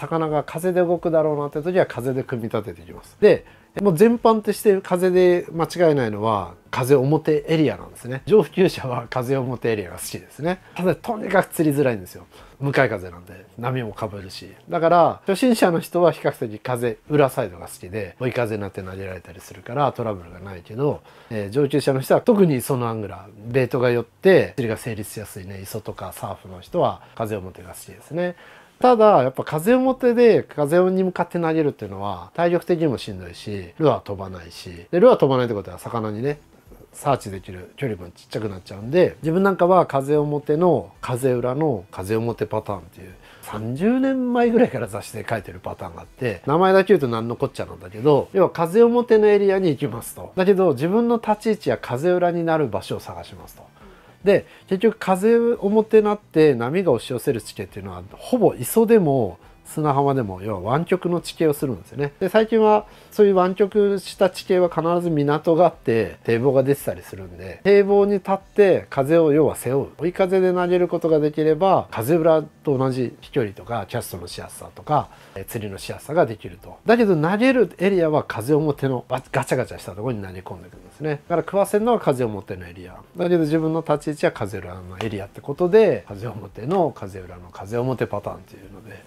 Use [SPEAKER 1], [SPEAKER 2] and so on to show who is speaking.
[SPEAKER 1] 魚が風で動くだろうなって時は風で組み立てていきます。で、もう全般として風で間違いないのは、風表エリアなんですね上級者は風表エリアが好きですねただとにかく釣りづらいんですよ向かい風なんで波もかぶるしだから初心者の人は比較的風裏サイドが好きで追い風になって投げられたりするからトラブルがないけど、えー、上級者の人は特にそのアングラーベートが寄って釣りが成立しやすいね磯とかサーフの人は風表が好きですねただやっぱ風表で風に向かって投げるっていうのは体力的にもしんどいしルアー飛ばないしでルアー飛ばないってことは魚にねサーチできる距離もちっちゃくなっちゃうんで自分なんかは風表の風裏の風表パターンっていう30年前ぐらいから雑誌で書いてるパターンがあって名前だけ言うと何のこっちゃなんだけど要は風表のエリアに行きますとだけど自分の立ち位置や風裏になる場所を探しますと。で結局風表なって波が押し寄せる地形っていうのはほぼ磯でも砂浜でも要は湾曲の地形をするんですよねで最近はそういう湾曲した地形は必ず港があって堤防が出てたりするんで堤防に立って風を要は背負う追い風で投げることができれば風裏と同じ飛距離とかキャスト
[SPEAKER 2] のしやすさと
[SPEAKER 1] か釣りのしやすさができるとだけど投げるエリアは風表のガチャガチャしたところに投げ込んでくるんですねだから食わせるのは風表のエリアだけど自分の立ち位置は風裏のエリアってことで風表の風裏の風表パターンっていうので